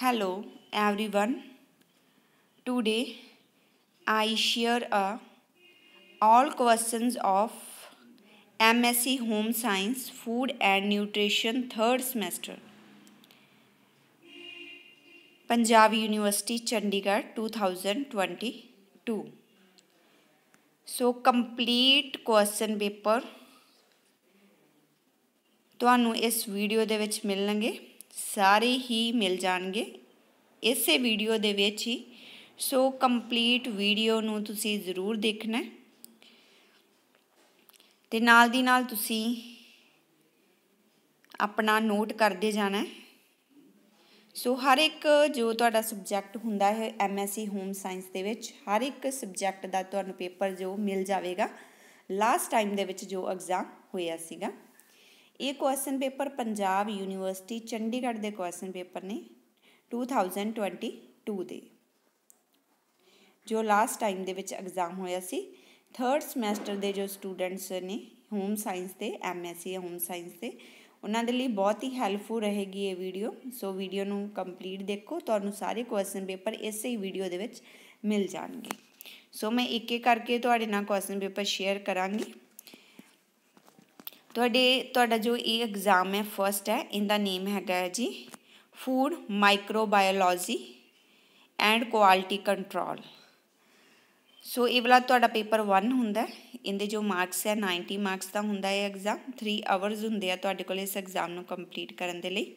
Hello everyone. Today I share a all questions of MSc Home Science Food and Nutrition third semester Punjab University Chandigarh 2022 So complete question paper ਤੁਹਾਨੂੰ ਇਸ video ਦੇ ਵਿੱਚ ਮਿਲਣਗੇ ਸਾਰੇ ਹੀ ਮਿਲ ਜਾਣਗੇ ਇਸੇ video ਦੇ ਵਿੱਚ ਹੀ ਸੋ ਕੰਪਲੀਟ ਵੀਡੀਓ ਨੂੰ ਤੁਸੀਂ ਜ਼ਰੂਰ ਦੇਖਣਾ ਤੇ ਨਾਲ ਦੀ ਨਾਲ ਤੁਸੀਂ ਆਪਣਾ ਨੋਟ ਕਰਦੇ ਜਾਣਾ ਸੋ ਹਰ ਇੱਕ ਜੋ ਤੁਹਾਡਾ ਸਬਜੈਕਟ ਹੁੰਦਾ ਹੈ ਐਮਐਸਸੀ ਹੋਮ ਸਾਇੰਸ ਦੇ ਵਿੱਚ ਹਰ ਇੱਕ ਸਬਜੈਕਟ ਦਾ ਤੁਹਾਨੂੰ ਪੇਪਰ ਜੋ ਮਿਲ ਜਾਵੇਗਾ ਲਾਸਟ ਟਾਈਮ ਦੇ ਵਿੱਚ ਜੋ ਐਗਜ਼ਾਮ ਹੋਇਆ ਸੀਗਾ ਇਹ question paper Punjab university Chandigarh ਦੇ ਕੁਐਸਚਨ ਪੇਪਰ ਨੇ 2022 ਦੇ ਜੋ ਲਾਸਟ ਟਾਈਮ ਦੇ ਵਿੱਚ ਐਗਜ਼ਾਮ ਹੋਇਆ ਸੀ 3rd ਸਮੈਸਟਰ ਦੇ ਜੋ ਸਟੂਡੈਂਟਸ ਨੇ ਹੋਮ ਸਾਇੰਸ ਦੇ ਐਮਐਸਸੀ ਹੋਮ ਸਾਇੰਸ ਦੇ ਉਹਨਾਂ ਦੇ ਲਈ ਬਹੁਤ ਹੀ ਹੈਲਪਫੁਲ ਰਹੇਗੀ ਇਹ ਵੀਡੀਓ ਸੋ ਵੀਡੀਓ ਨੂੰ ਕੰਪਲੀਟ ਦੇਖੋ ਤੁਹਾਨੂੰ ਸਾਰੇ ਕੁਐਸਚਨ ਪੇਪਰ ਇਸੇ ਹੀ ਵੀਡੀਓ ਦੇ ਵਿੱਚ ਮਿਲ ਜਾਣਗੇ ਸੋ ਮੈਂ ਇੱਕ ਇੱਕ ਕਰਕੇ ਤੁਹਾਡੇ ਨਾਲ ਕੁਐਸਚਨ ਪੇਪਰ ਸ਼ੇਅਰ ਕਰਾਂਗੀ ਤੁਹਾਡੇ ਤੁਹਾਡਾ ਜੋ ਇਹ ਐਗਜ਼ਾਮ ਹੈ ਫਰਸਟ ਹੈ ਇਹਦਾ ਨੇਮ ਹੈਗਾ ਜੀ food microbiology and quality control so ਇਹ ਵਾਲਾ ਤੁਹਾਡਾ ਪੇਪਰ 1 ਹੁੰਦਾ ਇਹਦੇ ਜੋ ਮਾਰਕਸ ਹੈ 90 ਮਾਰਕਸ ਦਾ ਹੁੰਦਾ ਹੈ ਐਗਜ਼ਾਮ 3 ਆਵਰਸ ਹੁੰਦੇ ਆ ਤੁਹਾਡੇ ਕੋਲ ਇਸ ਐਗਜ਼ਾਮ ਨੂੰ ਕੰਪਲੀਟ ਕਰਨ ਦੇ ਲਈ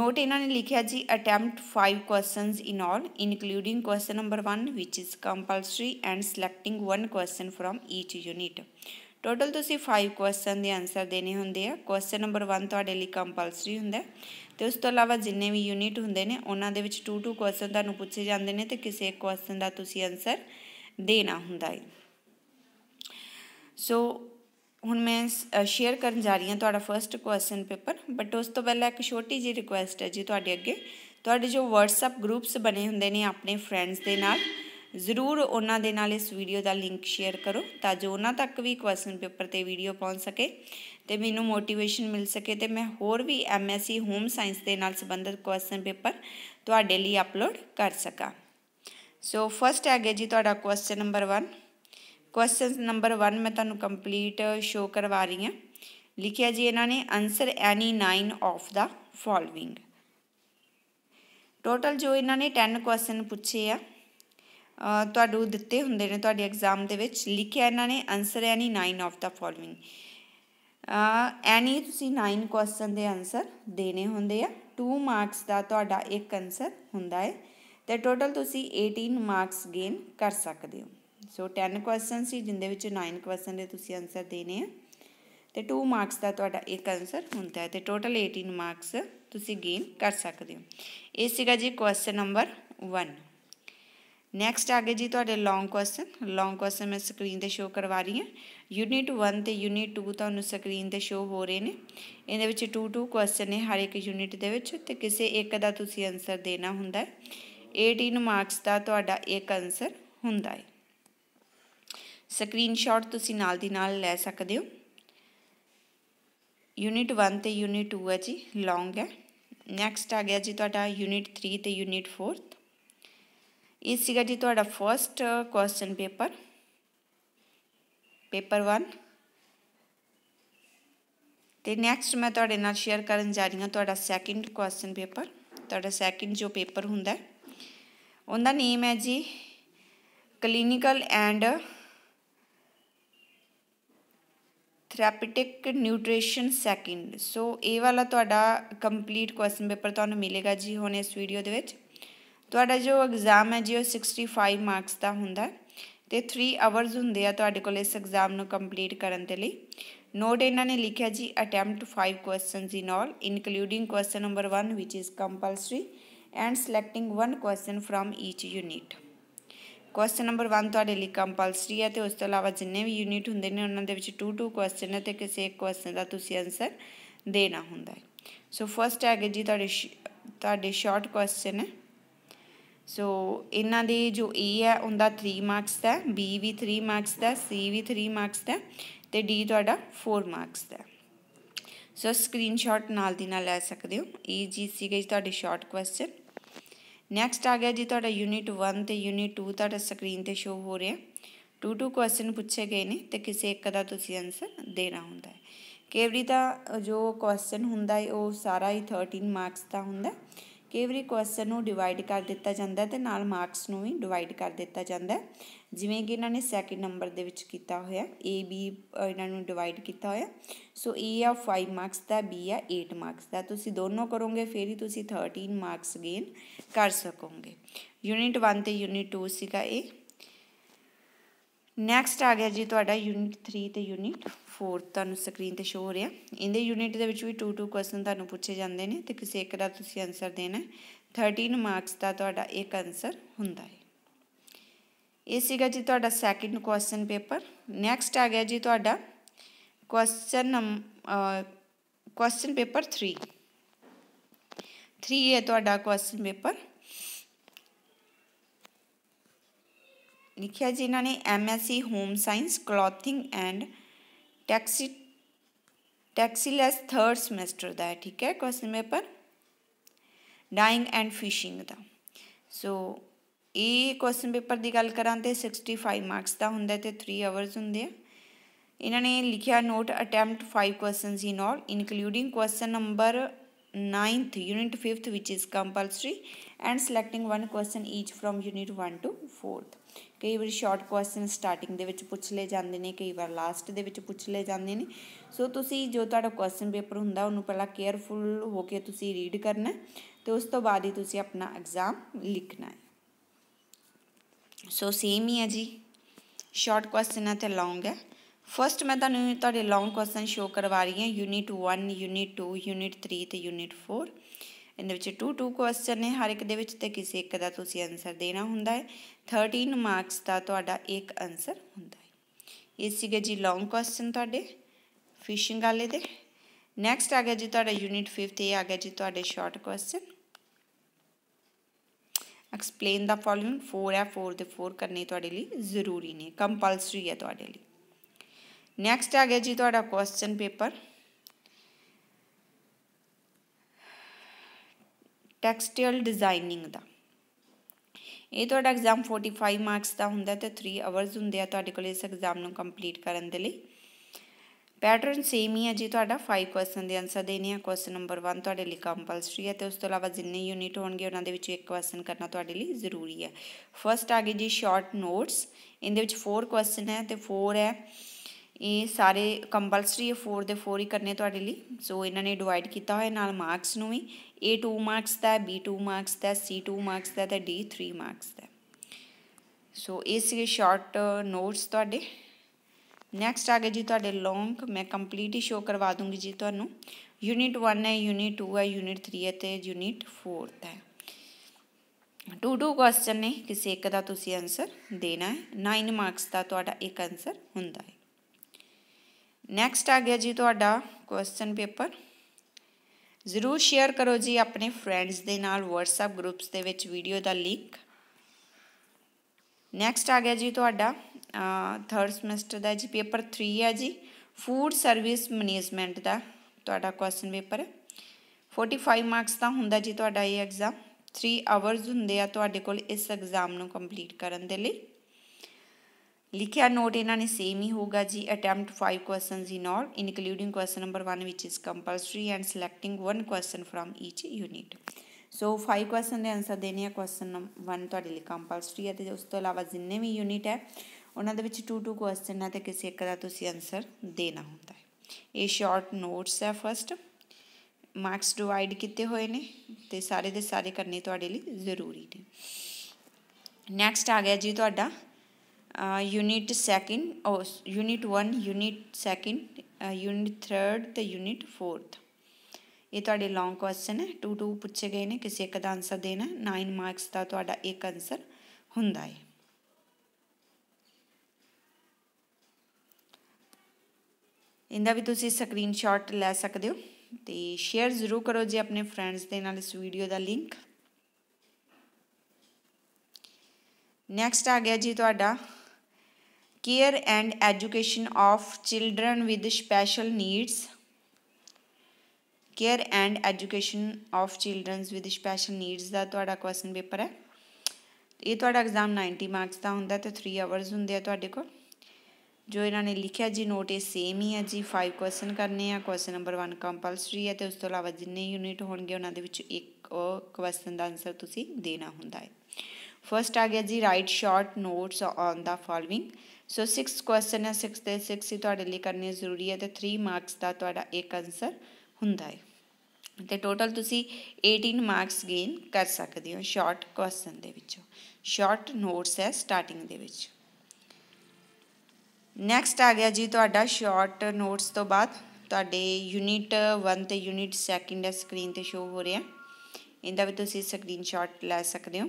ਨੋਟ ਇਹਨਾਂ ਨੇ ਲਿਖਿਆ ਜੀ attempt 5 questions in all including question number 1 ਵਿਚ is compulsory and selecting 1 question from each unit total ਤੁਸੀਂ 5 ਕੁਐਸਚਨ ਦੇ ਆਨਸਰ ਦੇਣੇ ਹੁੰਦੇ ਆ ਕੁਐਸਚਨ ਨੰਬਰ 1 ਤੁਹਾਡੇ ਲਈ ਕੰਪਲਸਰੀ ਹੁੰਦਾ ਤੇ ਉਸ ਤੋਂ ਇਲਾਵਾ ਜਿੰਨੇ ਵੀ ਯੂਨਿਟ ਹੁੰਦੇ ਨੇ ਉਹਨਾਂ ਦੇ ਵਿੱਚ 2-2 ਕੁਐਸਚਨ ਤੁਹਾਨੂੰ ਪੁੱਛੇ ਜਾਂਦੇ ਨੇ ਤੇ ਕਿਸੇ ਇੱਕ ਕੁਐਸਚਨ ਦਾ ਤੁਸੀਂ ਆਨਸਰ ਦੇਣਾ ਹੁੰਦਾ ਹੈ ਸੋ ਹੁਣ ਮੈਂ ਸ਼ੇਅਰ ਕਰਨ ਜਾ ਰਹੀ ਹਾਂ ਤੁਹਾਡਾ ਫਰਸਟ ਕੁਐਸਚਨ ਪੇਪਰ ਬਟ ਉਸ ਤੋਂ ਪਹਿਲਾਂ ਇੱਕ ਛੋਟੀ ਜੀ ਰਿਕੁਐਸਟ ਹੈ ਜੀ ਤੁਹਾਡੇ ਅੱਗੇ ਤੁਹਾਡੇ ਜੋ WhatsApp ਗਰੁੱਪਸ ਬਣੇ ਹੁੰਦੇ ਨੇ ਆਪਣੇ ਫਰੈਂਡਸ ਦੇ ਨਾਲ ਜ਼ਰੂਰ ਉਹਨਾਂ ਦੇ ਨਾਲ ਇਸ ਵੀਡੀਓ ਦਾ ਲਿੰਕ ਸ਼ੇਅਰ ਕਰੋ ਤਾਂ ਜੋ ਉਹਨਾਂ ਤੱਕ ਵੀ ਕੁਐਸਚਨ ਪੇਪਰ ਤੇ ਵੀਡੀਓ ਪਹੁੰਚ ਸਕੇ ਤੇ ਮੈਨੂੰ ਮੋਟੀਵੇਸ਼ਨ ਮਿਲ ਸਕੇ ਤੇ ਮੈਂ ਹੋਰ ਵੀ ਐਮਐਸਸੀ ਹੋਮ ਸਾਇੰਸ ਦੇ ਨਾਲ ਸੰਬੰਧਿਤ ਕੁਐਸਚਨ ਪੇਪਰ ਤੁਹਾਡੇ ਲਈ ਅਪਲੋਡ ਕਰ ਸਕਾਂ ਸੋ ਫਸਟ ਆਗੇ ਜੀ ਤੁਹਾਡਾ ਕੁਐਸਚਨ ਨੰਬਰ 1 ਕੁਐਸਚਨ ਨੰਬਰ 1 ਮੈਂ ਤੁਹਾਨੂੰ ਕੰਪਲੀਟ ਸ਼ੋ ਕਰਵਾ ਰਹੀ ਹਾਂ ਲਿਖਿਆ ਜੀ ਇਹਨਾਂ ਨੇ answer any 9 of the following total ਜੋ ਇਹਨਾਂ ਨੇ 10 ਕੁਐਸਚਨ ਪੁੱਛੇ ਆ ਤੁਹਾਨੂੰ ਦਿੱਤੇ ਹੁੰਦੇ ਨੇ ਤੁਹਾਡੇ ਐਗਜ਼ਾਮ ਦੇ ਵਿੱਚ ਲਿਖਿਆ ਇਹਨਾਂ ਨੇ answer any 9 of the following any ਤੁਸੀਂ 9 ਕੁਐਸਚਨ ਦੇ ਆਨਸਰ ਦੇਣੇ ਹੁੰਦੇ ਆ 2 ਮਾਰਕਸ ਦਾ ਤੁਹਾਡਾ ਇੱਕ ਆਨਸਰ ਹੁੰਦਾ ਹੈ ਤੇ ਟੋਟਲ ਤੁਸੀਂ 18 ਮਾਰਕਸ ਗੇਨ ਕਰ ਸਕਦੇ ਹੋ ਸੋ 10 ਕੁਐਸਚਨ ਸੀ ਜਿੰਦੇ ਵਿੱਚ 9 ਕੁਐਸਚਨ ਦੇ ਤੁਸੀਂ ਆਨਸਰ ਦੇਣੇ ਆ ਤੇ 2 ਮਾਰਕਸ ਦਾ ਤੁਹਾਡਾ ਇੱਕ ਆਨਸਰ ਹੁੰਦਾ ਹੈ ਤੇ ਟੋਟਲ 18 ਮਾਰਕਸ ਤੁਸੀਂ ਗੇਨ ਕਰ ਸਕਦੇ ਹੋ ਇਹ ਸੀਗਾ ਜੀ ਕੁਐਸਚਨ ਨੰਬਰ 1 ਨੈਕਸਟ ਆਗੇ ਜੀ ਤੁਹਾਡੇ ਲੌਂਗ ਕੁਐਸਚਨ ਲੌਂਗ ਕੁਐਸਚਨ ਮੈਂ ਸਕਰੀਨ ਤੇ ਸ਼ੋ ਕਰਵਾ ਰਹੀ ਹਾਂ ਯੂਨਿਟ 1 ਤੇ ਯੂਨਿਟ 2 ਤੁਹਾਨੂੰ ਸਕਰੀਨ ਤੇ ਸ਼ੋ ਹੋ ਰਹੇ ਨੇ ਇਹਦੇ ਵਿੱਚ 2 2 ਕੁਐਸਚਨ ਨੇ ਹਰ ਇੱਕ ਯੂਨਿਟ ਦੇ ਵਿੱਚ ਤੇ ਕਿਸੇ ਇੱਕ ਦਾ ਤੁਸੀਂ ਆਨਸਰ ਦੇਣਾ ਹੁੰਦਾ ਹੈ 18 ਮਾਰਕਸ ਦਾ ਤੁਹਾਡਾ ਇੱਕ ਆਨਸਰ ਹੁੰਦਾ ਹੈ ਸਕਰੀਨਸ਼ਾਟ ਤੁਸੀਂ ਨਾਲ ਦੀ ਨਾਲ ਲੈ ਸਕਦੇ ਹੋ ਯੂਨਿਟ 1 ਤੇ ਯੂਨਿਟ 2 ਹੈ ਜੀ ਲੌਂਗ ਹੈ ਨੈਕਸਟ ਆ ਗਿਆ ਜੀ ਤੁਹਾਡਾ ਯੂਨਿਟ 3 ਤੇ ਯੂਨਿਟ 4 ਇਹ ਸੀਗਾ ਜੀ ਤੁਹਾਡਾ ਫਰਸਟ ਕੁਐਸਚਨ ਪੇਪਰ ਪੇਪਰ 1 ਤੇ ਨੈਕਸਟ ਮੈਂ ਤੁਹਾਡੇ ਨਾਲ ਸ਼ੇਅਰ ਕਰਨ ਜਾ ਰਹੀ ਹਾਂ ਤੁਹਾਡਾ ਸੈਕਿੰਡ ਕੁਐਸਚਨ ਪੇਪਰ ਤੁਹਾਡਾ ਸੈਕਿੰਡ ਜੋ ਪੇਪਰ ਹੁੰਦਾ ਉਹਦਾ ਨੇਮ ਹੈ ਜੀ clinical and therapeutic nutrition second so ਇਹ ਵਾਲਾ ਤੁਹਾਡਾ ਕੰਪਲੀਟ ਕੁਐਸਚਨ ਪੇਪਰ ਤੁਹਾਨੂੰ ਮਿਲੇਗਾ ਜੀ ਹੁਣ ਇਸ ਵੀਡੀਓ ਦੇ ਵਿੱਚ ਤੁਹਾਡਾ ਜੋ ਐਗਜ਼ਾਮ ਹੈ ਜੀ ਉਹ 65 ਮਾਰਕਸ ਦਾ ਹੁੰਦਾ ਤੇ 3 ਆਵਰਸ ਹੁੰਦੇ ਆ ਤੁਹਾਡੇ ਕੋਲ ਇਸ ਐਗਜ਼ਾਮ ਨੂੰ ਕੰਪਲੀਟ ਕਰਨ ਦੇ ਲਈ ਨੋਟ ਇਹਨਾਂ ਨੇ ਲਿਖਿਆ ਜੀ attempt 5 questions in all including question number 1 ਵਿਚ is compulsory and selecting 1 question from each unit question number 1 ਤੁਹਾਡੇ ਲਈ ਕੰਪਲਸਰੀ ਹੈ ਤੇ ਉਸ ਤੋਂ ਇਲਾਵਾ ਜਿੰਨੇ ਵੀ ਯੂਨਿਟ ਹੁੰਦੇ ਨੇ ਉਹਨਾਂ ਦੇ ਵਿੱਚ 2 2 ਕੁਐਸਚਨ ਹੈ ਤੇ ਕਿਸੇ ਇੱਕ ਕੁਐਸਚਨ ਦਾ ਤੁਸੀਂ ਆਨਸਰ ਦੇਣਾ ਹੁੰਦਾ ਹੈ ਸੋ ਫਰਸਟ ਹੈਗੇ ਜੀ ਤੁਹਾਡੇ ਤੁਹਾਡੇ ਸ਼ਾਰਟ ਕੁਐਸਚਨ ਹੈ ਸੋ ਇਹਨਾਂ ਦੇ ਜੋ A e ਹੈ ਉਹਦਾ 3 ਮਾਰਕਸ ਦਾ B ਵੀ 3 ਮਾਰਕਸ ਦਾ C ਵੀ 3 ਮਾਰਕਸ ਦਾ ਤੇ D ਤੁਹਾਡਾ 4 ਮਾਰਕਸ ਦਾ ਸੋ ਸਕਰੀਨਸ਼ਾਟ ਨਾਲ ਦੀ ਨਾਲ ਲੈ ਸਕਦੇ ਹੋ ਇਹ ਜੀ ਸੀਗੇ ਤੁਹਾਡੇ ਸ਼ਾਰਟ ਕੁਐਸਚਨ ਨੈਕਸਟ ਆ ਗਿਆ ਜੀ ਤੁਹਾਡਾ ਯੂਨਿਟ 1 ਤੇ ਯੂਨਿਟ 2 ਤੁਹਾਡਾ ਸਕਰੀਨ ਤੇ ਸ਼ੋ ਹੋ ਰਿਹਾ ਟੂ ਟੂ ਕੁਐਸਚਨ ਪੁੱਛੇ ਗਏ ਨੇ ਤੇ ਕਿਸੇ ਇੱਕ ਦਾ ਤੁਸੀਂ ਆਨਸਰ ਦੇਣਾ ਹੁੰਦਾ ਹੈ ਕੇਵਰੀ ਦਾ ਜੋ ਕੁਐਸਚਨ ਹੁੰਦਾ ਹੈ ਉਹ ਸਾਰਾ ਹੀ 13 ਮਾਰਕਸ ਦਾ ਹੁੰਦਾ ਹੈ ਕਈ ਵਾਰੀ ਕੁਐਸਚਨ ਨੂੰ ਡਿਵਾਈਡ ਕਰ ਦਿੱਤਾ ਜਾਂਦਾ ਤੇ ਨਾਲ ਮਾਰਕਸ ਨੂੰ ਵੀ ਡਿਵਾਈਡ ਕਰ ਦਿੱਤਾ ਜਾਂਦਾ ਜਿਵੇਂ ਕਿ ਇਹਨਾਂ ਨੇ ਸੈਕਿੰਡ ਨੰਬਰ ਦੇ ਵਿੱਚ ਕੀਤਾ ਹੋਇਆ ਏ ਬੀ ਇਹਨਾਂ ਨੂੰ ਡਿਵਾਈਡ ਕੀਤਾ ਹੋਇਆ ਸੋ ਏ ਆ 5 ਮਾਰਕਸ ਦਾ ਬੀ ਆ 8 ਮਾਰਕਸ ਦਾ ਤੁਸੀਂ ਦੋਨੋਂ ਕਰੋਗੇ ਫਿਰ ਹੀ ਤੁਸੀਂ 13 ਮਾਰਕਸ ਗੇਨ ਕਰ ਸਕੋਗੇ ਯੂਨਿਟ 1 ਤੇ ਯੂਨਿਟ 2 ਸੀਗਾ ਇਹ ਨੈਕਸਟ ਆ ਗਿਆ ਜੀ ਤੁਹਾਡਾ ਯੂਨਿਟ 3 ਤੇ ਯੂਨਿਟ 4 ਤੁਹਾਨੂੰ ਸਕਰੀਨ ਤੇ ਸ਼ੋ ਹੋ ਰਿਹਾ ਇਹਦੇ ਯੂਨਿਟ ਦੇ ਵਿੱਚ ਵੀ 2 2 ਕੁਐਸਚਨ ਤੁਹਾਨੂੰ ਪੁੱਛੇ ਜਾਂਦੇ ਨੇ ਤੇ ਕਿਸੇ ਇੱਕ ਦਾ ਤੁਸੀਂ ਆਨਸਰ ਦੇਣਾ 13 ਮਾਰਕਸ ਦਾ ਤੁਹਾਡਾ ਇੱਕ ਆਨਸਰ ਹੁੰਦਾ ਹੈ ਇਹ ਸੀਗਾ ਜੀ ਤੁਹਾਡਾ ਸੈਕਿੰਡ ਕੁਐਸਚਨ ਪੇਪਰ ਨੈਕਸਟ ਆ ਗਿਆ ਜੀ ਤੁਹਾਡਾ ਕੁਐਸਚਨ ਕੁਐਸਚਨ ਪੇਪਰ 3 3 ਹੈ ਤੁਹਾਡਾ ਕੁਐਸਚਨ ਪੇਪਰ ਲਿਖਿਆ ਜੀ ਇਹਨਾਂ ਨੇ MSc home science clothing and textile textiles third semester ਦਾ ਹੈ ਠੀਕ ਹੈ question paper dyeing and finishing ਦਾ ਸੋ ਇਹ ਕੁਐਸਚਨ ਪੇਪਰ ਦੀ ਗੱਲ ਕਰਾਂ ਤੇ 65 ਮਾਰਕਸ ਦਾ ਹੁੰਦਾ ਤੇ 3 ਆਵਰਸ ਹੁੰਦੇ ਆ ਇਹਨਾਂ ਨੇ ਲਿਖਿਆ note attempt 5 questions in all including question number 9th unit 5th which is compulsory and selecting one question each from unit 1 to 4th ਕਈ ਵਾਰ ਸ਼ਾਰਟ ਕੁਐਸਚਨ ਸਟਾਰਟਿੰਗ ਦੇ ਵਿੱਚ ਪੁੱਛ ਲਏ ਜਾਂਦੇ ਨੇ ਕਈ ਵਾਰ ਲਾਸਟ ਦੇ ਵਿੱਚ ਪੁੱਛ ਲਏ ਜਾਂਦੇ ਨੇ ਸੋ ਤੁਸੀਂ ਜੋ ਤੁਹਾਡਾ ਕੁਐਸਚਨ ਪੇਪਰ ਹੁੰਦਾ ਉਹਨੂੰ ਪਹਿਲਾਂ ਕੇਅਰਫੁਲ ਹੋ ਕੇ ਤੁਸੀਂ ਰੀਡ ਕਰਨਾ ਤੇ ਉਸ ਤੋਂ ਬਾਅਦ ਹੀ ਤੁਸੀਂ ਆਪਣਾ ਐਗਜ਼ਾਮ ਲਿਖਣਾ ਹੈ ਸੋ ਸੇਮ ਹੀ ਹੈ ਜੀ ਸ਼ਾਰਟ ਕੁਐਸਚਨ ਹੈ ਤੇ ਲੌਂਗ ਹੈ ਫਰਸਟ ਮੈਂ ਤੁਹਾਨੂੰ ਤੁਹਾਡੇ ਲੌਂਗ ਕੁਐਸਚਨ ਸ਼ੋ ਕਰਵਾ ਰਹੀ ਹਾਂ ਯੂਨਿਟ 1 ਯੂਨਿਟ 2 ਯੂਨਿਟ 3 ਤੇ ਯੂਨਿਟ 4 ਇਹਦੇ ਵਿੱਚ 2 2 ਕੁਐਸਚਨ ਨੇ ਹਰ ਇੱਕ ਦੇ ਵਿੱਚ ਤੇ ਕਿਸੇ ਇੱਕ ਦਾ ਤੁਸੀਂ ਆਨਸਰ ਦੇਣਾ ਹੁੰਦਾ ਹੈ 13 ਮਾਰਕਸ ਦਾ ਤੁਹਾਡਾ ਇੱਕ ਆਨਸਰ ਹੁੰਦਾ ਹੈ ਇਹ ਸੀਗੇ ਜੀ ਲੌਂਗ ਕੁਐਸਚਨ ਤੁਹਾਡੇ ਫਿਸ਼ਿੰਗ ਵਾਲੇ ਦੇ ਨੈਕਸਟ ਆ ਗਿਆ ਜੀ ਤੁਹਾਡਾ ਯੂਨਿਟ 5th ਇਹ ਆ ਗਿਆ ਜੀ ਤੁਹਾਡੇ short question explain the following 4 ਆ 4 ਦੇ 4 ਕਰਨੇ ਤੁਹਾਡੇ ਲਈ ਜ਼ਰੂਰੀ ਨੇ ਕੰਪਲਸਰੀ ਹੈ ਤੁਹਾਡੇ ਲਈ ਨੈਕਸਟ ਆ ਗਿਆ ਜੀ ਤੁਹਾਡਾ ਕੁਐਸਚਨ ਪੇਪਰ ਟੈਕਸਟਾਈਲ ਡਿਜ਼ਾਈਨਿੰਗ ਦਾ ਇਹ ਤੁਹਾਡਾ ਐਗਜ਼ਾਮ 45 ਮਾਰਕਸ ਦਾ ਹੁੰਦਾ ਤੇ 3 ਆਵਰਸ ਹੁੰਦੇ ਆ ਤੁਹਾਡੇ ਕੋਲ ਇਸ ਐਗਜ਼ਾਮ ਨੂੰ ਕੰਪਲੀਟ ਕਰਨ ਦੇ ਲਈ ਪੈਟਰਨ ਸੇਮ ਹੀ ਹੈ ਜੀ ਤੁਹਾਡਾ 5 ਕੁਐਸਚਨ ਦੇ ਆਨਸਰ ਦੇਣੇ ਆ ਕੁਐਸਚਨ ਨੰਬਰ 1 ਤੁਹਾਡੇ ਲਈ ਕੰਪਲਸਰੀ ਹੈ ਤੇ ਉਸ ਤੋਂ ਇਲਾਵਾ ਜਿੰਨੇ ਯੂਨਿਟ ਹੋਣਗੇ ਉਹਨਾਂ ਦੇ ਵਿੱਚ ਇੱਕ ਕੁਐਸਚਨ ਕਰਨਾ ਤੁਹਾਡੇ ਲਈ ਜ਼ਰੂਰੀ ਹੈ ਫਰਸਟ ਆ ਗਈ ਜੀ ਸ਼ਾਰਟ ਨੋਟਸ ਇਹਦੇ ਵਿੱਚ 4 ਕੁਐਸਚਨ ਹੈ ਤੇ 4 ਹੈ ਇਹ ਸਾਰੇ ਕੰਪਲਸਰੀ 4 ਦੇ 4 ਹੀ ਕਰਨੇ ਤੁਹਾਡੇ ਲਈ ਸੋ ਇਹਨਾਂ ਨੇ ਡਿਵਾਈਡ ਕੀਤਾ ਹੋਇਆ ਨਾਲ ਮਾਰਕਸ ਨੂੰ ਵੀ A 2 ਮਾਰਕਸ ਦਾ B 2 ਮਾਰਕਸ ਦਾ C 2 ਮਾਰਕਸ ਦਾ ਤੇ D 3 ਮਾਰਕਸ ਦਾ ਸੋ ਇਹ ਸੀਗੇ ਸ਼ਾਰਟ ਨੋਟਸ ਤੁਹਾਡੇ ਨੈਕਸਟ ਆਗੇ ਜੀ ਤੁਹਾਡੇ ਲੌਂਗ ਮੈਂ ਕੰਪਲੀਟ ਹੀ ਸ਼ੋ ਕਰਵਾ ਦੂੰਗੀ ਜੀ ਤੁਹਾਨੂੰ ਯੂਨਿਟ 1 ਹੈ ਯੂਨਿਟ 2 ਹੈ ਯੂਨਿਟ 3 ਹੈ ਤੇ ਯੂਨਿਟ 4 ਹੈ ਟੂ ਟੂ ਕੁਐਸਚਨ ਨੇ ਕਿਸੇ ਇੱਕ ਦਾ ਤੁਸੀਂ ਆਨਸਰ ਦੇਣਾ ਹੈ 9 ਮਾਰਕਸ ਦਾ ਤੁਹਾਡਾ ਇੱਕ ਆਨਸਰ ਹੁੰਦਾ ਹੈ ਨੈਕਸਟ ਆ ਗਿਆ ਜੀ ਤੁਹਾਡਾ ਕੁਐਸਚਨ ਪੇਪਰ ਜ਼ਰੂਰ ਸ਼ੇਅਰ ਕਰੋ ਜੀ ਆਪਣੇ ਫਰੈਂਡਸ ਦੇ ਨਾਲ WhatsApp ਗਰੁੱਪਸ ਦੇ ਵਿੱਚ ਵੀਡੀਓ ਦਾ ਲਿੰਕ ਨੈਕਸਟ ਆ ਗਿਆ ਜੀ ਤੁਹਾਡਾ ਥਰਡ ਸਮੈਸਟਰ ਦਾ ਜੀ ਪੇਪਰ 3 ਹੈ ਜੀ ਫੂਡ ਸਰਵਿਸ ਮੈਨੇਜਮੈਂਟ ਦਾ ਤੁਹਾਡਾ ਕੁਐਸਚਨ ਪੇਪਰ 45 ਮਾਰਕਸ ਦਾ ਹੁੰਦਾ ਜੀ ਤੁਹਾਡਾ ਇਹ ਐਗਜ਼ਾਮ 3 ਆਵਰਸ ਹੁੰਦੇ ਆ ਤੁਹਾਡੇ ਕੋਲ ਇਸ ਐਗਜ਼ਾਮ ਨੂੰ ਕੰਪਲੀਟ ਕਰਨ ਦੇ ਲਈ ਲਿਖਿਆ ਨੋਟ ਇਹਨਾਂ ਨੇ ਸੇਮ ਹੀ ਹੋਊਗਾ ਜੀ attempt 5 questions in all including question number 1 ਵਿਚ is compulsory and selecting 1 question from each unit so 5 question ਦੇ ਆਨਸਰ ਦੇਣੇ ਆ ਕੁਐਸਚਨ 1 ਤੁਹਾਡੇ ਲਈ ਕੰਪਲਸਰੀ ਹੈ ਤੇ ਉਸ ਤੋਂ ਇਲਾਵਾ ਜਿੰਨੇ ਵੀ ਯੂਨਿਟ ਹੈ ਉਹਨਾਂ ਦੇ ਵਿੱਚ 2 2 ਕੁਐਸਚਨ ਆ ਤੇ ਕਿਸੇ ਇੱਕ ਦਾ ਤੁਸੀਂ ਆਨਸਰ ਦੇਣਾ ਹੁੰਦਾ ਹੈ ਇਹ ਸ਼ਾਰਟ ਨੋਟਸ ਹੈ ਫਸਟ ਮਾਰਕਸ ਡਿਵਾਈਡ ਕੀਤੇ ਹੋਏ ਨੇ ਤੇ ਸਾਰੇ ਦੇ ਸਾਰੇ ਕਰਨੇ ਤੁਹਾਡੇ ਲਈ ਜ਼ਰੂਰੀ ਨੇ ਨੈਕਸਟ ਆ ਗਿਆ ਜੀ ਤੁਹਾਡਾ uh, unit second or oh, unit 1 unit second uh, unit third ਤੇ unit fourth ਇਹ ਤੁਹਾਡੇ ਲੌਂਗ ਕੁਐਸਚਨ ਹੈ 2 2 ਪੁੱਛੇ ਗਏ ਨੇ ਕਿਸੇ ਇੱਕ ਦਾ ਆਨਸਰ ਦੇਣਾ 9 ਮਾਰਕਸ ਦਾ ਤੁਹਾਡਾ ਇੱਕ ਆਨਸਰ ਹੁੰਦਾ ਹੈ ਇਹਦਾ ਵੀ ਤੁਸੀਂ ਸਕਰੀਨਸ਼ਾਟ ਲੈ ਸਕਦੇ ਹੋ ਤੇ ਸ਼ੇਅਰ ਜ਼ਰੂਰ ਕਰੋ ਜੀ ਆਪਣੇ ਫਰੈਂਡਸ ਦੇ ਨਾਲ ਇਸ ਵੀਡੀਓ ਦਾ ਲਿੰਕ ਨੈਕਸਟ ਆ ਗਿਆ ਜੀ ਤੁਹਾਡਾ care and education of children with special needs care and education of childrens with special needs ਦਾ ਤੁਹਾਡਾ ਕੁਐਸਚਨ ਪੇਪਰ ਹੈ ਇਹ ਤੁਹਾਡਾ ਐਗਜ਼ਾਮ 90 ਮਾਰਕਸ ਦਾ ਹੁੰਦਾ ਤੇ 3 ਆਵਰਸ ਹੁੰਦੇ ਆ ਤੁਹਾਡੇ ਕੋਲ ਜੋ ਇਹਨਾਂ ਨੇ ਲਿਖਿਆ ਜੀ ਨੋਟ ਇਹ ਸੇਮ ਹੀ ਹੈ ਜੀ 5 ਕੁਐਸਚਨ ਕਰਨੇ ਆ ਕੁਐਸਚਨ ਨੰਬਰ 1 ਕੰਪਲਸਰੀ ਹੈ ਤੇ ਉਸ ਤੋਂ ਇਲਾਵਾ ਜਿੰਨੇ ਯੂਨਿਟ ਹੋਣਗੇ ਉਹਨਾਂ ਦੇ ਵਿੱਚ ਇੱਕ ਉਹ ਕੁਐਸਚਨ ਦਾ ਆਨਸਰ ਤੁਸੀਂ ਦੇਣਾ ਹੁੰਦਾ ਹੈ ਫਰਸਟ ਆ ਗਿਆ ਜੀ write short notes on the following so 6th question ਹੈ 6 ਤੇ 6 ਹੀ ਤੁਹਾਡੇ ਲਈ ਕਰਨੀ ਜ਼ਰੂਰੀ ਹੈ ਤੇ 3 ਮਾਰਕਸ ਦਾ ਤੁਹਾਡਾ ਇੱਕ ਆਨਸਰ ਹੁੰਦਾ ਹੈ ਤੇ ਟੋਟਲ ਤੁਸੀਂ 18 ਮਾਰਕਸ ਗੇਨ ਕਰ ਸਕਦੇ ਹੋ ਸ਼ਾਰਟ ਕੁਐਸਚਨ ਦੇ ਵਿੱਚੋਂ ਸ਼ਾਰਟ ਨੋਟਸ ਹੈ ਸਟਾਰਟਿੰਗ ਦੇ ਵਿੱਚ ਨੈਕਸਟ ਆ ਗਿਆ ਜੀ ਤੁਹਾਡਾ ਸ਼ਾਰਟ ਨੋਟਸ ਤੋਂ ਬਾਅਦ ਤੁਹਾਡੇ ਯੂਨਿਟ 1 ਤੇ ਯੂਨਿਟ 2 ਹੈ ਸਕਰੀਨ ਤੇ ਸ਼ੋ ਹੋ ਰਿਹਾ ਇਹਦਾ ਵੀ ਤੁਸੀਂ ਸਕਰੀਨਸ਼ਾਟ ਲੈ ਸਕਦੇ ਹੋ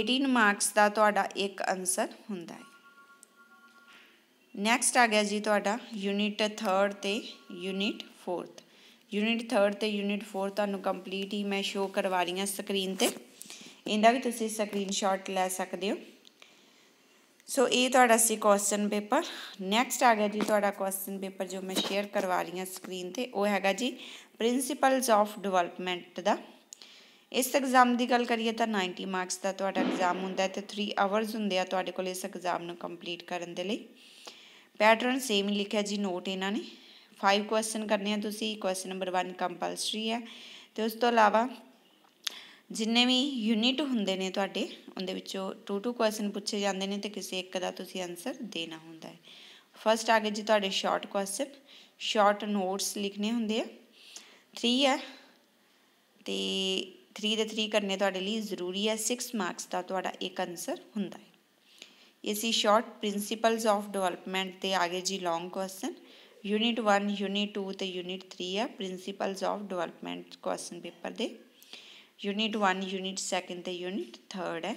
18 ਮਾਰਕਸ ਦਾ ਤੁਹਾਡਾ ਇੱਕ ਆਨਸਰ ਹੁੰਦਾ ਹੈ ਨੈਕਸਟ ਆ ਗਿਆ ਜੀ ਤੁਹਾਡਾ ਯੂਨਿਟ 3 ਤੇ ਯੂਨਿਟ 4 ਯੂਨਿਟ 3 ਤੇ ਯੂਨਿਟ 4 ਤੁਹਾਨੂੰ ਕੰਪਲੀਟ ਹੀ ਮੈਂ ਸ਼ੋ ਕਰਵਾ ਰਹੀ ਹਾਂ ਸਕਰੀਨ ਤੇ ਇਹਦਾ ਵੀ ਤੁਸੀਂ ਸਕਰੀਨਸ਼ਾਟ ਲੈ ਸਕਦੇ ਹੋ ਸੋ ਇਹ ਤੁਹਾਡਾ ਸੀ ਕੁਐਸਚਨ ਪੇਪਰ ਨੈਕਸਟ ਆ ਗਿਆ ਜੀ ਤੁਹਾਡਾ ਕੁਐਸਚਨ ਪੇਪਰ ਜੋ ਮੈਂ ਸ਼ੇਅਰ ਕਰਵਾ ਰਹੀ ਹਾਂ ਸਕਰੀਨ ਤੇ ਉਹ ਹੈਗਾ ਜੀ ਪ੍ਰਿੰਸੀਪਲਸ ਆਫ ਡਿਵੈਲਪਮੈਂਟ ਦਾ ਇਸ ਐਗਜ਼ਾਮ ਦੀ ਗੱਲ ਕਰੀਏ ਤਾਂ 90 ਮਾਰਕਸ ਦਾ ਤੁਹਾਡਾ ਐਗਜ਼ਾਮ ਹੁੰਦਾ ਤੇ 3 ਆਵਰਸ ਹੁੰਦੇ ਆ ਤੁਹਾਡੇ ਕੋਲ ਇਸ ਐਗਜ਼ਾਮ ਨੂੰ ਕੰਪਲੀਟ ਕਰਨ ਦੇ ਲਈ ਪੈਟਰਨ ਸੇਮ ਹੀ ਲਿਖਿਆ ਜੀ ਨੋਟ ਇਹਨਾਂ ਨੇ 5 ਕੁਐਸਚਨ ਕਰਨੇ ਆ ਤੁਸੀਂ ਕੁਐਸਚਨ ਨੰਬਰ 1 ਕੰਪਲਸਰੀ ਹੈ ਤੇ ਉਸ ਤੋਂ ਇਲਾਵਾ ਜਿੰਨੇ ਵੀ ਯੂਨਿਟ ਹੁੰਦੇ ਨੇ ਤੁਹਾਡੇ ਉਹਦੇ ਵਿੱਚੋਂ 2 2 ਕੁਐਸਚਨ ਪੁੱਛੇ ਜਾਂਦੇ ਨੇ ਤੇ ਕਿਸੇ ਇੱਕ ਦਾ ਤੁਸੀਂ ਆਨਸਰ ਦੇਣਾ ਹੁੰਦਾ ਹੈ ਫਸਟ ਆਗੇ ਜੀ ਤੁਹਾਡੇ ਸ਼ਾਰਟ ਕੁਐਸਚਨ ਸ਼ਾਰਟ ਨੋਟਸ ਲਿਖਨੇ ਹੁੰਦੇ ਆ 3 ਹੈ ਤੇ 3 ਦੇ 3 ਕਰਨੇ ਤੁਹਾਡੇ ਲਈ ਜ਼ਰੂਰੀ ਹੈ 6 ਮਾਰਕਸ ਦਾ ਤੁਹਾਡਾ ਇੱਕ ਆਨਸਰ ਹੁੰਦਾ ਹੈ ਇਹ ਸੀ ਸ਼ਾਰਟ ਪ੍ਰਿੰਸੀਪਲਸ ਆਫ ਡਿਵੈਲਪਮੈਂਟ ਤੇ ਆਗੇ ਜੀ ਲੌਂਗ ਕੁਐਸਚਨ ਯੂਨਿਟ 1 ਯੂਨਿਟ 2 ਤੇ ਯੂਨਿਟ 3 ਆ principles of development question paper ਦੇ ਯੂਨਿਟ 1 ਯੂਨਿਟ 2 ਤੇ ਯੂਨਿਟ 3 ਹੈ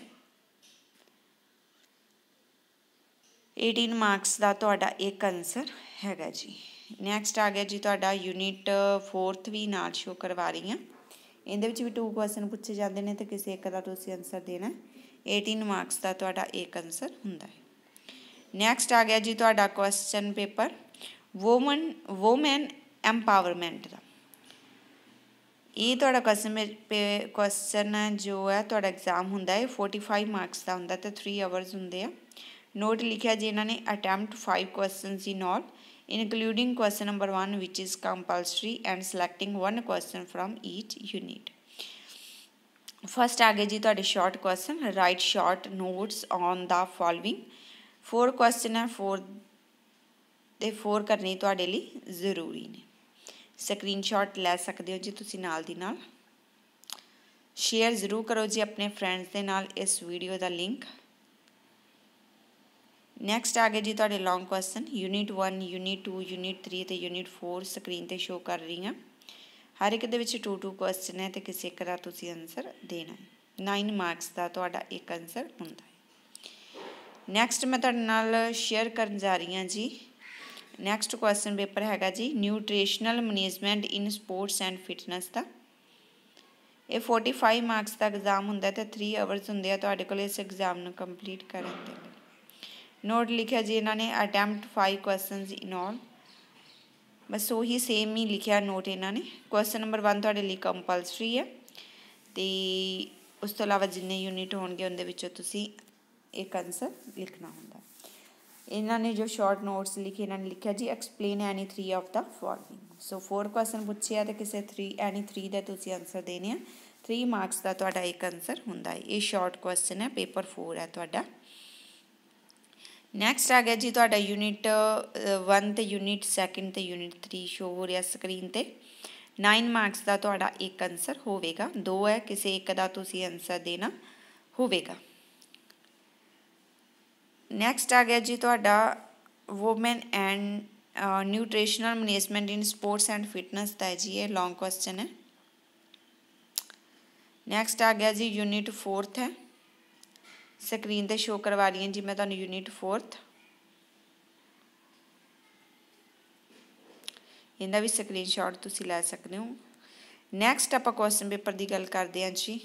18 ਮਾਰਕਸ ਦਾ ਤੁਹਾਡਾ ਇੱਕ ਆਨਸਰ ਹੈਗਾ ਜੀ ਨੈਕਸਟ ਆ ਗਿਆ ਜੀ ਤੁਹਾਡਾ ਯੂਨਿਟ 4th ਵੀ ਨਾਲ ਸ਼ੋ ਕਰਵਾ ਰਹੀ ਹਾਂ ਇਹਦੇ ਵਿੱਚ ਵੀ 2 ਕੁਐਸਚਨ ਪੁੱਛੇ ਜਾਂਦੇ ਨੇ ਤੇ ਕਿਸੇ ਇੱਕ ਦਾ ਤੁਸੀਂ ਆਨਸਰ ਦੇਣਾ 18 ਮਾਰਕਸ ਦਾ ਤੁਹਾਡਾ ਇੱਕ ਆਨਸਰ ਹੁੰਦਾ ਹੈ ਨੈਕਸਟ ਆ ਗਿਆ ਜੀ ਤੁਹਾਡਾ question paper women women empowerment ਦਾ ਇਹ ਤੁਹਾਡਾ ਕੁਐਸਚਨ ਕੁਐਸਚਨ ਜੋ ਹੈ ਤੁਹਾਡਾ ਐਗਜ਼ਾਮ ਹੁੰਦਾ ਹੈ 45 ਮਾਰਕਸ ਦਾ ਹੁੰਦਾ ਤੇ 3 ਆਵਰਸ ਹੁੰਦੇ ਆ ਨੋਟ ਲਿਖਿਆ ਜੀ ਇਹਨਾਂ ਨੇ attempt 5 questions in all including question number 1 ਵਿਚ is compulsory and selecting 1 question from each unit first ਆ ਗਏ ਜੀ ਤੁਹਾਡੇ short question write short notes on the following four question ਹੈ ਫੋਰ ਦੇ ਫੋਰ ਕਰਨੀ ਤੁਹਾਡੇ ਲਈ ਜ਼ਰੂਰੀ ਨੇ ਸਕਰੀਨਸ਼ਾਟ ਲੈ ਸਕਦੇ ਹੋ ਜੀ ਤੁਸੀਂ ਨਾਲ ਦੀ ਨਾਲ ਸ਼ੇਅਰ ਜ਼ਰੂਰ ਕਰੋ ਜੀ ਆਪਣੇ ਫਰੈਂਡਸ ਦੇ ਨਾਲ ਇਸ ਵੀਡੀਓ ਦਾ ਲਿੰਕ ਨੈਕਸਟ ਆ ਗਏ ਜੀ ਤੁਹਾਡੇ long question unit 1 unit 2 unit 3 ਤੇ ਯੂਨਿਟ 4 ਸਕਰੀਨ ਤੇ ਸ਼ੋ ਕਰ ਰਹੀ ਹਾਂ ਹਰ ਇੱਕ ਦੇ ਵਿੱਚ 2 2 ਕੁਐਸਚਨ ਹੈ ਤੇ ਕਿਸੇ ਇੱਕ ਦਾ ਤੁਸੀਂ ਆਨਸਰ ਦੇਣਾ ਹੈ 9 ਮਾਰਕਸ ਦਾ ਤੁਹਾਡਾ ਇੱਕ ਆਨਸਰ ਹੁੰਦਾ ਹੈ ਨੈਕਸਟ ਮੈਂ ਤੁਹਾਡੇ ਨਾਲ ਸ਼ੇਅਰ ਕਰਨ ਜਾ ਰਹੀ ਹਾਂ ਜੀ ਨੈਕਸਟ ਕੁਐਸਚਨ ਪੇਪਰ ਹੈਗਾ ਜੀ nutritional management in sports and fitness ਦਾ ਇਹ 45 ਮਾਰਕਸ ਦਾ ਐਗਜ਼ਾਮ ਹੁੰਦਾ ਤੇ 3 ਆਵਰਸ ਹੁੰਦੇ ਆ ਤੁਹਾਡੇ ਕੋਲ ਇਸ ਐਗਜ਼ਾਮ ਨੂੰ ਕੰਪਲੀਟ ਕਰਨ ਦੇ ਨੋਟ ਲਿਖਿਆ ਜੀ ਇਹਨਾਂ ਨੇ ਅਟੈਂਪਟ 5 ਕੁਐਸਚਨਸ ਇਨ ਆਲ ਬਸ ਉਹੀ ਸੇਮ ਹੀ ਲਿਖਿਆ ਨੋਟ ਇਹਨਾਂ ਨੇ ਕੁਐਸਚਨ ਨੰਬਰ 1 ਤੁਹਾਡੇ ਲਈ ਕੰਪਲਸਰੀ ਹੈ ਤੇ ਉਸ ਤੋਂ ਇਲਾਵਾ ਜਿੰਨੇ ਯੂਨਿਟ ਹੋਣਗੇ ਉਹਦੇ ਵਿੱਚੋਂ ਤੁਸੀਂ ਇੱਕ ਆਨਸਰ ਲਿਖਣਾ ਹੁੰਦਾ ਇਹਨਾਂ ਨੇ ਜੋ ਸ਼ਾਰਟ ਨੋਟਸ ਲਿਖੇ ਇਹਨਾਂ ਨੇ ਲਿਖਿਆ ਜੀ explain any 3 of the following so 4 question ਪੁੱਛਿਆ ਤੇ ਕਿਸੇ 3 ਐਨੀ 3 ਦਾ ਤੁਸੀਂ ਆਨਸਰ ਦੇਣੇ ਆ 3 ਮਾਰਕਸ ਦਾ ਤੁਹਾਡਾ ਇੱਕ ਆਨਸਰ ਹੁੰਦਾ ਹੈ ਇਹ ਸ਼ਾਰਟ ਕੁਐਸਚਨ ਹੈ ਪੇਪਰ 4 ਹੈ ਤੁਹਾਡਾ नैक्सट आ गया जी थोड़ा यूनिट वन तो यूनिट सैकेंड तो यूनिट थ्री शो हो रहा स्क्रीन पर नाइन मार्क्स का थोड़ा एक आंसर होगा दो है किसी एक का आंसर देना होगा नैक्सट आ गया जी थोड़ा women and nutritional management in sports and fitness का है जी ये लोंग क्वेश्चन है नैक्सट आ गया जी यूनिट फोर्थ है ਸਕਰੀਨ ਤੇ ਸ਼ੋ ਕਰਵਾ ਰਹੀ ਹਾਂ ਜੀ ਮੈਂ ਤੁਹਾਨੂੰ ਯੂਨਿਟ 4th ਇਹਦਾ ਵੀ ਸਕਰੀਨਸ਼ਾਟ ਤੁਸੀਂ ਲੈ ਸਕਦੇ ਹੋ ਨੈਕਸਟ ਆਪਾਂ ਕੁਐਸਚਨ ਪੇਪਰ ਦੀ ਗੱਲ ਕਰਦੇ ਹਾਂ ਜੀ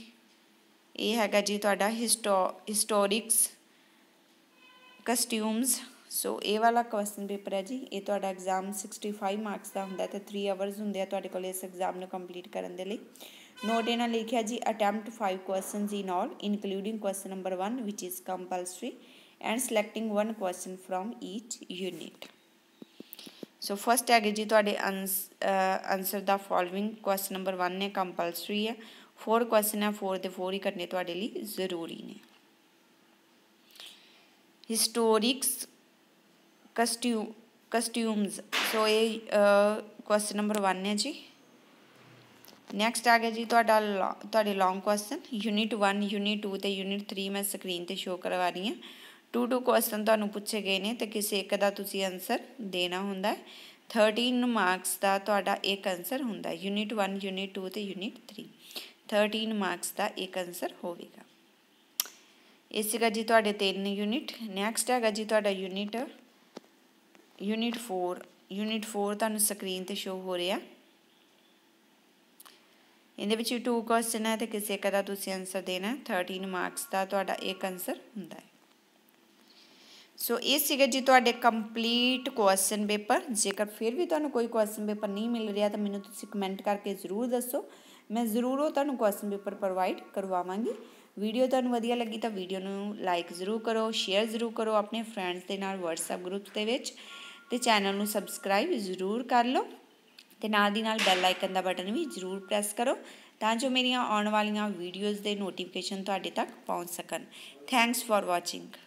ਇਹ ਹੈਗਾ ਜੀ ਤੁਹਾਡਾ ਹਿਸਟੋਰਿਕਸ ਕਸਟਿਊਮਸ ਸੋ ਇਹ ਵਾਲਾ ਕੁਐਸਚਨ ਪੇਪਰ ਹੈ ਜੀ ਇਹ ਤੁਹਾਡਾ ਐਗਜ਼ਾਮ 65 ਮਾਰਕਸ ਦਾ ਹੁੰਦਾ ਤੇ 3 ਆਵਰਸ ਹੁੰਦੇ ਆ ਤੁਹਾਡੇ ਕੋਲ ਇਸ ਐਗਜ਼ਾਮ ਨੂੰ ਕੰਪਲੀਟ ਕਰਨ ਦੇ ਲਈ ਨੋਟ ਇਹਨਾਂ ਲਿਖਿਆ ਜੀ attempt 5 questions in all including question number 1 ਵਿਚ is compulsory and selecting 1 question from each unit so first ਹੈਗੇ ਜੀ ਤੁਹਾਡੇ answer the following question number 1 ਨੇ ਕੰਪਲਸਰੀ ਹੈ 4 ਕੁਐਸਚਨ ਹੈ 4 ਦੇ 4 ਹੀ ਕਰਨੇ ਤੁਹਾਡੇ ਲਈ ਜ਼ਰੂਰੀ ਨੇ ਹਿਸਟੋਰਿਕਸ ਕਸਟਿਊ ਕਸਟਿਊਮਸ ਸੋ ਇਹ ਕੁਐਸਚਨ ਨੰਬਰ 1 ਹੈ ਜੀ ਨੈਕਸਟ ਆ ਗਿਆ ਜੀ ਤੁਹਾਡਾ ਤੁਹਾਡੇ ਲੌਂਗ ਕੁਐਸਚਨ ਯੂਨਿਟ 1 ਯੂਨਿਟ 2 ਤੇ ਯੂਨਿਟ 3 ਮੈਂ ਸਕਰੀਨ ਤੇ ਸ਼ੋ ਕਰਵਾ ਰਹੀ ਹਾਂ ਟੂ ਟੂ ਕੁਐਸਚਨ ਤੁਹਾਨੂੰ ਪੁੱਛੇ ਗਏ ਨੇ ਤੇ ਕਿਸੇ ਇੱਕ ਦਾ ਤੁਸੀਂ ਆਨਸਰ ਦੇਣਾ ਹੁੰਦਾ ਹੈ 13 ਮਾਰਕਸ ਦਾ ਤੁਹਾਡਾ ਇੱਕ ਆਨਸਰ ਹੁੰਦਾ ਹੈ ਯੂਨਿਟ 1 ਯੂਨਿਟ 2 ਤੇ ਯੂਨਿਟ 3 13 ਮਾਰਕਸ ਦਾ ਇੱਕ ਆਨਸਰ ਹੋਵੇਗਾ ਇਸ ਸੀਗਾ ਜੀ ਤੁਹਾਡੇ ਤਿੰਨ ਯੂਨਿਟ ਨੈਕਸਟ ਹੈਗਾ ਜੀ ਤੁਹਾਡਾ ਯੂਨਿਟ ਯੂਨਿਟ 4 ਯੂਨਿਟ 4 ਤੁਹਾਨੂੰ ਸਕਰੀਨ ਤੇ ਸ਼ੋ ਹੋ ਰਿਹਾ ਹੈ ਇਹਦੇ ਵਿੱਚ ਟੂ ਕੁਐਸਚਨ ਹੈ ਤੇ ਕਿਸੇ ਇੱਕ ਦਾ ਤੁਸੀਂ ਆਨਸਰ ਦੇਣਾ 13 ਮਾਰਕਸ ਦਾ ਤੁਹਾਡਾ ਇੱਕ ਆਨਸਰ ਹੁੰਦਾ ਹੈ ਸੋ ਇਹ ਸੀਗਾ ਜੀ ਤੁਹਾਡੇ ਕੰਪਲੀਟ ਕੁਐਸਚਨ ਪੇਪਰ ਜੇਕਰ ਫਿਰ ਵੀ ਤੁਹਾਨੂੰ ਕੋਈ ਕੁਐਸਚਨ ਪੇਪਰ ਨਹੀਂ ਮਿਲ ਰਿਹਾ ਤਾਂ ਮੈਨੂੰ ਤੁਸੀਂ ਕਮੈਂਟ ਕਰਕੇ ਜ਼ਰੂਰ ਦੱਸੋ ਮੈਂ ਜ਼ਰੂਰ ਉਹ ਤੁਹਾਨੂੰ ਕੁਐਸਚਨ ਪੇਪਰ ਪ੍ਰੋਵਾਈਡ ਕਰਵਾਵਾਂਗੀ ਵੀਡੀਓ ਤੁਹਾਨੂੰ ਵਧੀਆ ਲੱਗੀ ਤਾਂ ਵੀਡੀਓ ਨੂੰ ਲਾਈਕ ਜ਼ਰੂਰ ਕਰੋ ਸ਼ੇਅਰ ਜ਼ਰੂਰ ਕਰੋ ਆਪਣੇ ਫਰੈਂਡਸ ਦੇ ਨਾਲ WhatsApp ਗਰੁੱਪ ਦੇ ਵਿੱਚ ਤੇ ਚੈਨਲ ਨੂੰ ਸਬਸਕ੍ਰਾਈਬ ਜ਼ਰੂਰ ਕਰ ਲਓ ਤੇ ਨਾਲ ਦੀ ਨਾਲ ਬੈਲ ਆਈਕਨ ਦਾ ਬਟਨ ਵੀ ਜ਼ਰੂਰ ਪ੍ਰੈਸ ਕਰੋ ਤਾਂ ਜੋ ਮੇਰੀਆਂ ਆਉਣ ਵਾਲੀਆਂ ਵੀਡੀਓਜ਼ ਦੇ ਨੋਟੀਫਿਕੇਸ਼ਨ ਤੁਹਾਡੇ ਤੱਕ ਪਹੁੰਚ ਸਕਣ ਥੈਂਕਸ ਫਾਰ ਵਾਚਿੰਗ